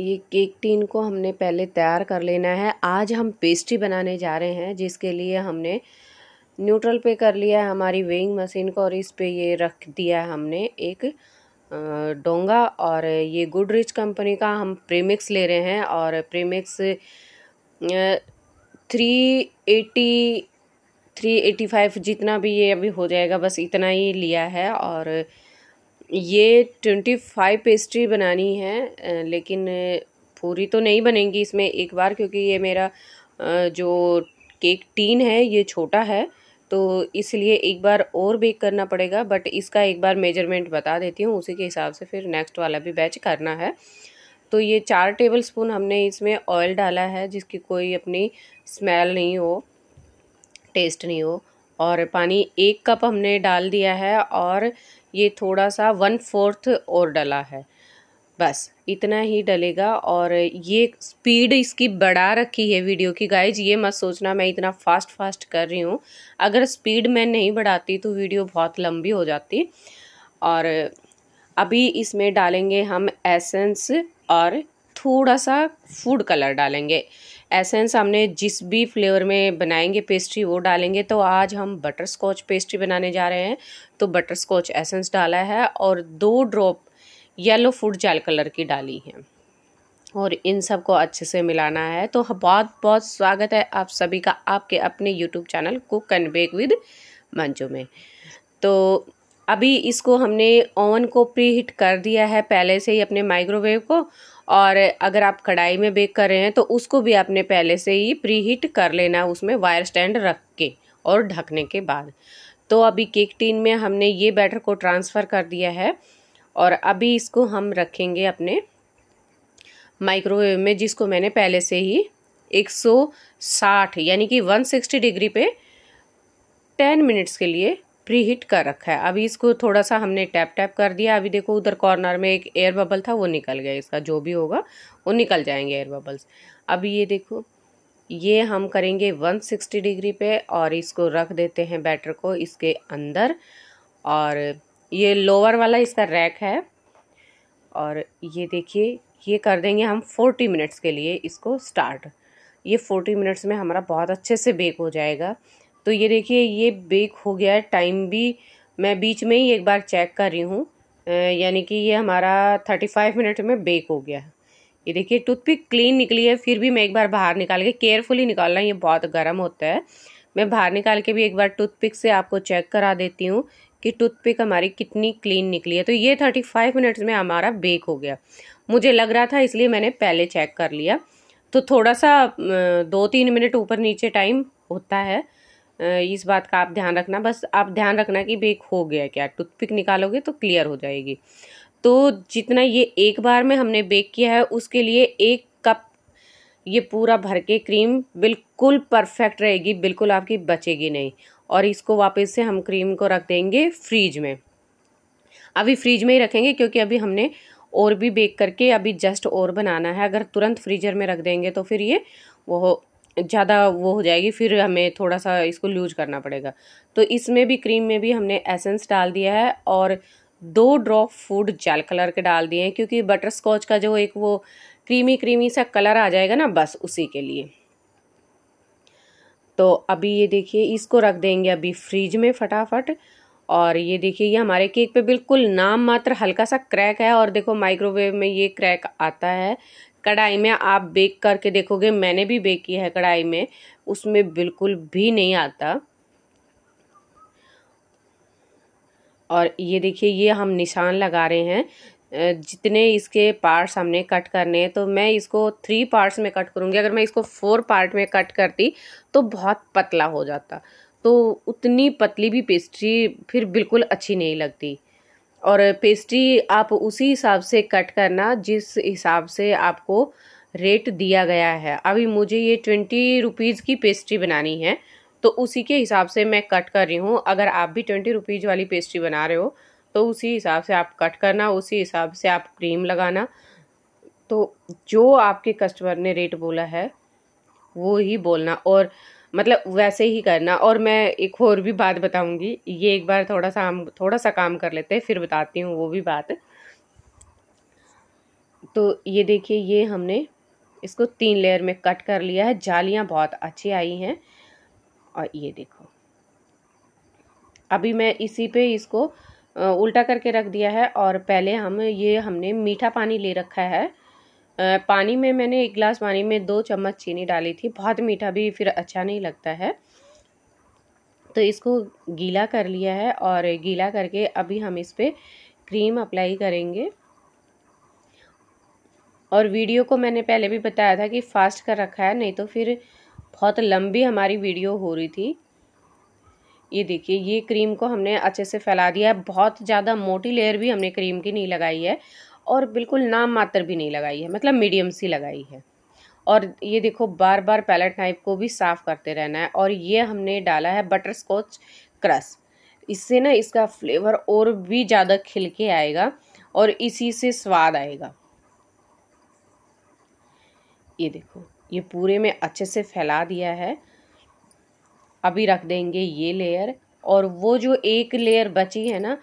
ये cake tin को हमने पहले तैयार कर लेना है आज हम पेस्ट्री बनाने जा रहे हैं जिसके लिए हमने न्यूट्रल पे कर लिया है हमारी वेइंग मशीन को और इस पे ये रख दिया है हमने एक डोंगा और ये गुड रिच कंपनी का हम प्रीमिक्स ले रहे हैं और premix three eighty three eighty five जितना भी ये अभी हो जाएगा बस इतना ही लिया है और ये ट्वेंटी फाइव पेस्ट्री बनानी है लेकिन पूरी तो नहीं बनेंगी इसमें एक बार क्योंकि ये मेरा जो केक टीन है ये छोटा है तो इसलिए एक बार और बेक करना पड़ेगा बट इसका एक बार मेजरमेंट बता देती हूँ उसी के हिसाब से फिर नेक्स्ट वाला भी बैच करना है तो ये चार टेबल स्पून हमने इसमें ऑयल डाला है जिसकी कोई अपनी स्मेल नहीं हो टेस्ट नहीं हो और पानी एक कप हमने डाल दिया है और ये थोड़ा सा वन फोर्थ और डला है बस इतना ही डलेगा और ये स्पीड इसकी बढ़ा रखी है वीडियो की गाइज ये मत सोचना मैं इतना फास्ट फास्ट कर रही हूँ अगर स्पीड मैं नहीं बढ़ाती तो वीडियो बहुत लंबी हो जाती और अभी इसमें डालेंगे हम एसेंस और थोड़ा सा फूड कलर डालेंगे एसेंस हमने जिस भी फ्लेवर में बनाएंगे पेस्ट्री वो डालेंगे तो आज हम बटर स्कॉच पेस्ट्री बनाने जा रहे हैं तो बटर स्कॉच एसेंस डाला है और दो drop yellow food gel colour की डाली है और इन सब को अच्छे से मिलाना है तो बहुत बहुत स्वागत है आप सभी का आपके अपने YouTube channel cook and bake with Manju में तो अभी इसको हमने ओवन को प्री हीट कर दिया है पहले से ही अपने माइक्रोवेव को और अगर आप कढ़ाई में बेक कर रहे हैं तो उसको भी आपने पहले से ही प्री हीट कर लेना उसमें वायर स्टैंड रख के और ढकने के बाद तो अभी केक टीन में हमने ये बैटर को ट्रांसफ़र कर दिया है और अभी इसको हम रखेंगे अपने माइक्रोवेव में जिसको मैंने पहले से ही 160 यानी कि 160 डिग्री पे 10 मिनट्स के लिए प्री हीट कर रखा है अभी इसको थोड़ा सा हमने टैप टैप कर दिया अभी देखो उधर कॉर्नर में एक एयर बबल था वो निकल गया इसका जो भी होगा वो निकल जाएंगे एयर बबल्स अब ये देखो ये हम करेंगे 160 डिग्री पे और इसको रख देते हैं बैटर को इसके अंदर और ये लोअर वाला इसका रैक है और ये देखिए ये कर देंगे हम 40 मिनट्स के लिए इसको स्टार्ट ये 40 मिनट्स में हमारा बहुत अच्छे से बेक हो जाएगा तो ये देखिए ये बेक हो गया है टाइम भी मैं बीच में ही एक बार चेक कर रही हूँ यानी कि ये हमारा थर्टी फाइव मिनट में बेक हो गया है ये देखिए टूथपिक क्लीन निकली है फिर भी मैं एक बार बाहर निकाल के केयरफुली निकालना ये बहुत गर्म होता है मैं बाहर निकाल के भी एक बार टूथपिक से आपको चेक करा देती हूँ कि टूथपिक हमारी कितनी क्लीन निकली है तो ये थर्टी फाइव मिनट्स में हमारा बेक हो गया मुझे लग रहा था इसलिए मैंने पहले चेक कर लिया तो थोड़ा सा दो तीन मिनट ऊपर नीचे टाइम होता है इस बात का आप ध्यान रखना बस आप ध्यान रखना कि बेक हो गया क्या टूथपिक निकालोगे तो क्लियर हो जाएगी तो जितना ये एक बार में हमने बेक किया है उसके लिए एक कप ये पूरा भर के क्रीम बिल्कुल परफेक्ट रहेगी बिल्कुल आपकी बचेगी नहीं और इसको वापस से हम क्रीम को रख देंगे फ्रीज में अभी फ्रीज में ही रखेंगे क्योंकि अभी हमने और भी बेक करके अभी जस्ट और बनाना है अगर तुरंत फ्रीजर में रख देंगे तो फिर ये वो ज़्यादा वो हो जाएगी फिर हमें थोड़ा सा इसको लूज करना पड़ेगा तो इसमें भी क्रीम में भी हमने एसेंस डाल दिया है और दो ड्रॉप फूड जेल कलर के डाल दिए हैं क्योंकि बटर स्कॉच का जो एक वो क्रीमी क्रीमी सा कलर आ जाएगा ना बस उसी के लिए तो अभी ये देखिए इसको रख देंगे अभी फ्रिज में फटाफट और ये देखिए ये हमारे केक पे बिल्कुल नाम मात्र हल्का सा क्रैक है और देखो माइक्रोवेव में ये क्रैक आता है कढ़ाई में आप बेक करके देखोगे मैंने भी बेक किया है कढ़ाई में उसमें बिल्कुल भी नहीं आता और ये देखिए ये हम निशान लगा रहे हैं जितने इसके पार्ट्स हमने कट करने हैं तो मैं इसको थ्री पार्ट्स में कट करूँगी अगर मैं इसको फोर पार्ट में कट करती तो बहुत पतला हो जाता तो उतनी पतली भी पेस्ट्री फिर बिल्कुल अच्छी नहीं लगती और पेस्ट्री आप उसी हिसाब से कट करना जिस हिसाब से आपको रेट दिया गया है अभी मुझे ये ट्वेंटी रुपीज़ की पेस्ट्री बनानी है तो उसी के हिसाब से मैं कट कर रही हूँ अगर आप भी ट्वेंटी रुपीज़ वाली पेस्ट्री बना रहे हो तो उसी हिसाब से आप कट करना उसी हिसाब से आप क्रीम लगाना तो जो आपके कस्टमर ने रेट बोला है वो ही बोलना और मतलब वैसे ही करना और मैं एक और भी बात बताऊंगी ये एक बार थोड़ा सा हम थोड़ा सा काम कर लेते हैं फिर बताती हूँ वो भी बात तो ये देखिए ये हमने इसको तीन लेयर में कट कर लिया है जालियाँ बहुत अच्छी आई हैं और ये देखो अभी मैं इसी पे इसको उल्टा करके रख दिया है और पहले हम ये हमने मीठा पानी ले रखा है पानी में मैंने एक गिलास पानी में दो चम्मच चीनी डाली थी बहुत मीठा भी फिर अच्छा नहीं लगता है तो इसको गीला कर लिया है और गीला करके अभी हम इस पर क्रीम अप्लाई करेंगे और वीडियो को मैंने पहले भी बताया था कि फास्ट कर रखा है नहीं तो फिर बहुत लंबी हमारी वीडियो हो रही थी ये देखिए ये क्रीम को हमने अच्छे से फैला दिया है बहुत ज़्यादा मोटी लेयर भी हमने क्रीम की नहीं लगाई है और बिल्कुल नाम मात्र भी नहीं लगाई है मतलब मीडियम सी लगाई है और ये देखो बार बार पैलेट नाइफ को भी साफ़ करते रहना है और ये हमने डाला है बटर स्कॉच क्रस इससे ना इसका फ्लेवर और भी ज़्यादा खिल के आएगा और इसी से स्वाद आएगा ये देखो ये पूरे में अच्छे से फैला दिया है अभी रख देंगे ये लेयर और वो जो एक लेयर बची है ना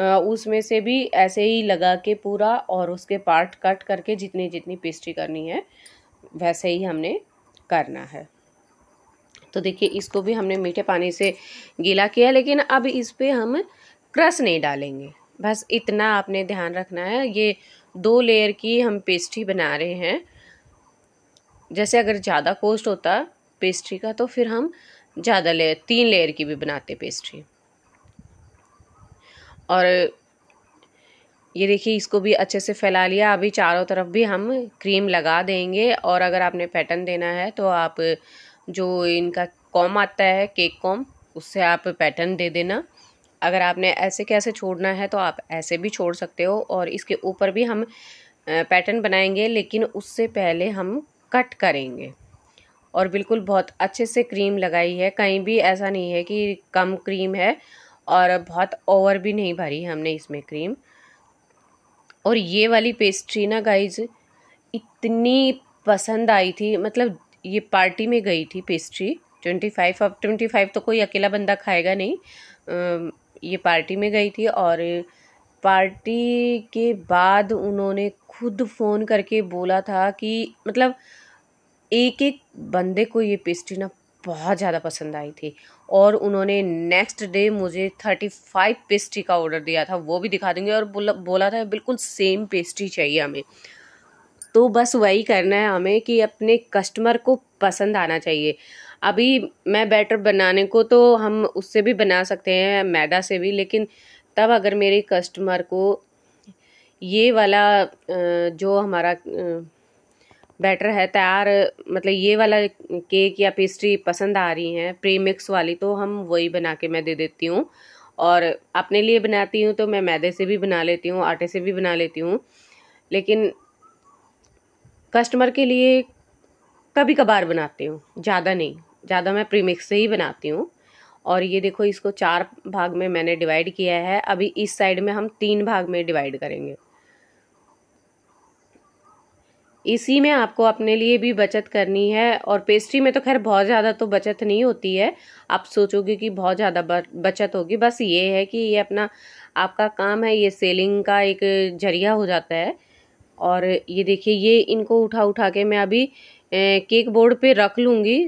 उसमें से भी ऐसे ही लगा के पूरा और उसके पार्ट कट करके जितनी जितनी पेस्ट्री करनी है वैसे ही हमने करना है तो देखिए इसको भी हमने मीठे पानी से गीला किया लेकिन अब इस पर हम क्रस नहीं डालेंगे बस इतना आपने ध्यान रखना है ये दो लेयर की हम पेस्ट्री बना रहे हैं जैसे अगर ज़्यादा कोस्ट होता पेस्ट्री का तो फिर हम ज़्यादा लेयर तीन लेयर की भी बनाते पेस्ट्री और ये देखिए इसको भी अच्छे से फैला लिया अभी चारों तरफ भी हम क्रीम लगा देंगे और अगर आपने पैटर्न देना है तो आप जो इनका कॉम आता है केक कॉम उससे आप पैटर्न दे देना अगर आपने ऐसे कैसे छोड़ना है तो आप ऐसे भी छोड़ सकते हो और इसके ऊपर भी हम पैटर्न बनाएंगे लेकिन उससे पहले हम कट करेंगे और बिल्कुल बहुत अच्छे से क्रीम लगाई है कहीं भी ऐसा नहीं है कि कम क्रीम है और बहुत ओवर भी नहीं भरी हमने इसमें क्रीम और ये वाली पेस्ट्री ना गाइज इतनी पसंद आई थी मतलब ये पार्टी में गई थी पेस्ट्री ट्वेंटी फाइव अब ट्वेंटी फाइव तो कोई अकेला बंदा खाएगा नहीं ये पार्टी में गई थी और पार्टी के बाद उन्होंने खुद फ़ोन करके बोला था कि मतलब एक एक बंदे को ये पेस्ट्री ना बहुत ज़्यादा पसंद आई थी और उन्होंने नेक्स्ट डे मुझे थर्टी फाइव पेस्ट्री का ऑर्डर दिया था वो भी दिखा देंगे और बोला बोला था बिल्कुल सेम पेस्ट्री चाहिए हमें तो बस वही करना है हमें कि अपने कस्टमर को पसंद आना चाहिए अभी मैं बैटर बनाने को तो हम उससे भी बना सकते हैं मैदा से भी लेकिन तब अगर मेरे कस्टमर को ये वाला जो हमारा बैटर है तैयार मतलब ये वाला केक या पेस्ट्री पसंद आ रही हैं प्री मिक्स वाली तो हम वही बना के मैं दे देती हूँ और अपने लिए बनाती हूँ तो मैं मैदे से भी बना लेती हूँ आटे से भी बना लेती हूँ लेकिन कस्टमर के लिए कभी कभार बनाती हूँ ज़्यादा नहीं ज़्यादा मैं प्रीमिक्स से ही बनाती हूँ और ये देखो इसको चार भाग में मैंने डिवाइड किया है अभी इस साइड में हम तीन भाग में डिवाइड करेंगे इसी में आपको अपने लिए भी बचत करनी है और पेस्ट्री में तो खैर बहुत ज़्यादा तो बचत नहीं होती है आप सोचोगे कि बहुत ज़्यादा बचत होगी बस ये है कि ये अपना आपका काम है ये सेलिंग का एक जरिया हो जाता है और ये देखिए ये इनको उठा उठा के मैं अभी केक बोर्ड पे रख लूँगी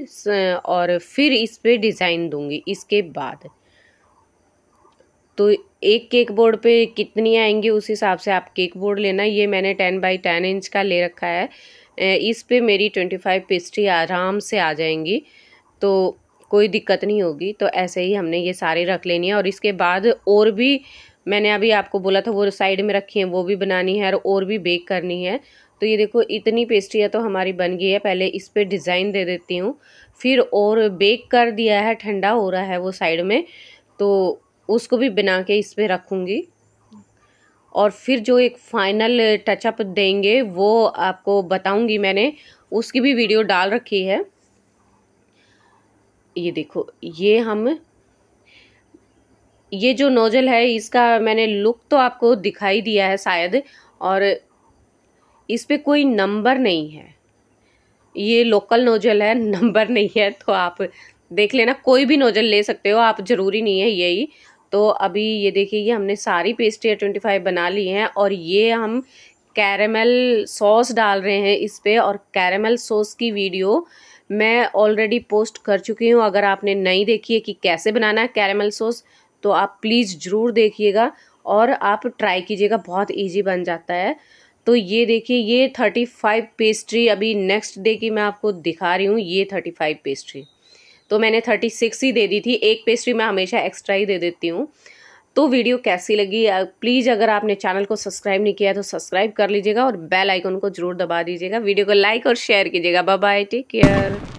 और फिर इस पर डिज़ाइन दूँगी इसके बाद तो एक केक बोर्ड पे कितनी आएंगी उस हिसाब से आप केक बोर्ड लेना ये मैंने टेन बाई टेन इंच का ले रखा है इस पे मेरी ट्वेंटी फाइव पेस्ट्री आराम से आ जाएंगी तो कोई दिक्कत नहीं होगी तो ऐसे ही हमने ये सारे रख लेनी है और इसके बाद और भी मैंने अभी आपको बोला था वो साइड में रखी है वो भी बनानी है और और भी बेक करनी है तो ये देखो इतनी पेस्ट्रियाँ तो हमारी बन गई है पहले इस पर डिज़ाइन दे देती हूँ फिर और बेक कर दिया है ठंडा हो रहा है वो साइड में तो उसको भी बना के इस पर रखूँगी और फिर जो एक फाइनल टचअप देंगे वो आपको बताऊँगी मैंने उसकी भी वीडियो डाल रखी है ये देखो ये हम ये जो नोजल है इसका मैंने लुक तो आपको दिखाई दिया है शायद और इस पर कोई नंबर नहीं है ये लोकल नोजल है नंबर नहीं है तो आप देख लेना कोई भी नोजल ले सकते हो आप ज़रूरी नहीं है यही तो अभी ये देखिए ये हमने सारी पेस्ट्री ट्वेंटी फाइव बना ली हैं और ये हम कैरेमल सॉस डाल रहे हैं इस पर और कैरेमल सॉस की वीडियो मैं ऑलरेडी पोस्ट कर चुकी हूँ अगर आपने नहीं देखी है कि कैसे बनाना है कैरेमल सॉस तो आप प्लीज़ ज़रूर देखिएगा और आप ट्राई कीजिएगा बहुत इजी बन जाता है तो ये देखिए ये थर्टी फाइव पेस्ट्री अभी नेक्स्ट डे की मैं आपको दिखा रही हूँ ये थर्टी फाइव पेस्ट्री तो मैंने थर्टी सिक्स ही दे दी थी एक पेस्ट्री मैं हमेशा एक्स्ट्रा ही दे देती हूँ तो वीडियो कैसी लगी प्लीज़ अगर आपने चैनल को सब्सक्राइब नहीं किया तो सब्सक्राइब कर लीजिएगा और बेल आइकन को जरूर दबा दीजिएगा वीडियो को लाइक और शेयर कीजिएगा बाय बाय टेक केयर